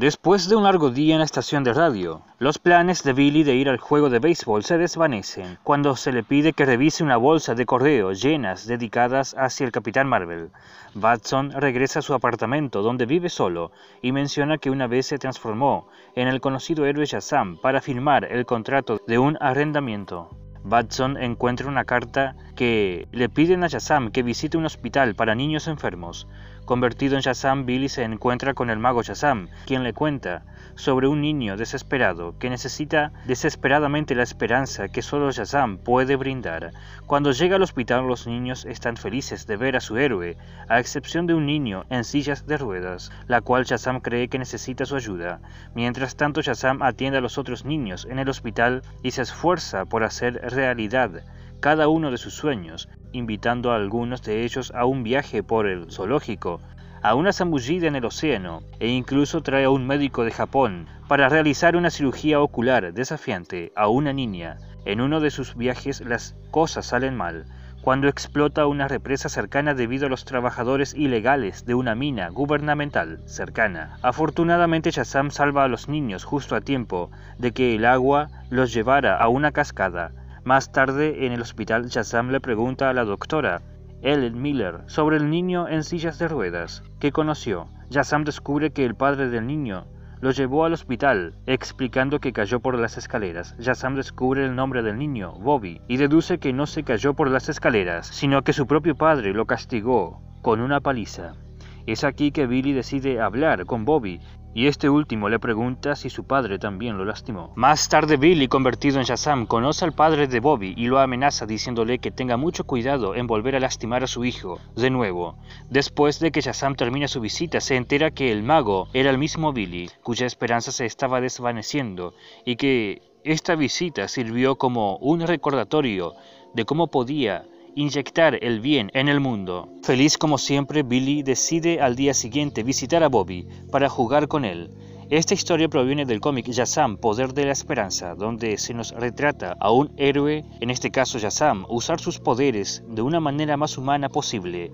Después de un largo día en la estación de radio, los planes de Billy de ir al juego de béisbol se desvanecen cuando se le pide que revise una bolsa de correo llenas dedicadas hacia el Capitán Marvel. Batson regresa a su apartamento donde vive solo y menciona que una vez se transformó en el conocido héroe Shazam para firmar el contrato de un arrendamiento. Batson encuentra una carta que le piden a Shazam que visite un hospital para niños enfermos. Convertido en Shazam, Billy se encuentra con el mago Shazam, quien le cuenta sobre un niño desesperado que necesita desesperadamente la esperanza que solo Shazam puede brindar. Cuando llega al hospital los niños están felices de ver a su héroe, a excepción de un niño en sillas de ruedas, la cual Shazam cree que necesita su ayuda. Mientras tanto Shazam atiende a los otros niños en el hospital y se esfuerza por hacer realidad cada uno de sus sueños, invitando a algunos de ellos a un viaje por el zoológico, a una zambullida en el océano e incluso trae a un médico de Japón para realizar una cirugía ocular desafiante a una niña. En uno de sus viajes las cosas salen mal, cuando explota una represa cercana debido a los trabajadores ilegales de una mina gubernamental cercana. Afortunadamente Shazam salva a los niños justo a tiempo de que el agua los llevara a una cascada, más tarde, en el hospital, Shazam le pregunta a la doctora, Ellen Miller, sobre el niño en sillas de ruedas que conoció. Shazam descubre que el padre del niño lo llevó al hospital, explicando que cayó por las escaleras. Shazam descubre el nombre del niño, Bobby, y deduce que no se cayó por las escaleras, sino que su propio padre lo castigó con una paliza. Es aquí que Billy decide hablar con Bobby y este último le pregunta si su padre también lo lastimó. Más tarde Billy, convertido en Shazam, conoce al padre de Bobby y lo amenaza diciéndole que tenga mucho cuidado en volver a lastimar a su hijo, de nuevo. Después de que Shazam termina su visita, se entera que el mago era el mismo Billy, cuya esperanza se estaba desvaneciendo, y que esta visita sirvió como un recordatorio de cómo podía inyectar el bien en el mundo. Feliz como siempre, Billy decide al día siguiente visitar a Bobby para jugar con él. Esta historia proviene del cómic Yazam, Poder de la Esperanza, donde se nos retrata a un héroe, en este caso sam usar sus poderes de una manera más humana posible.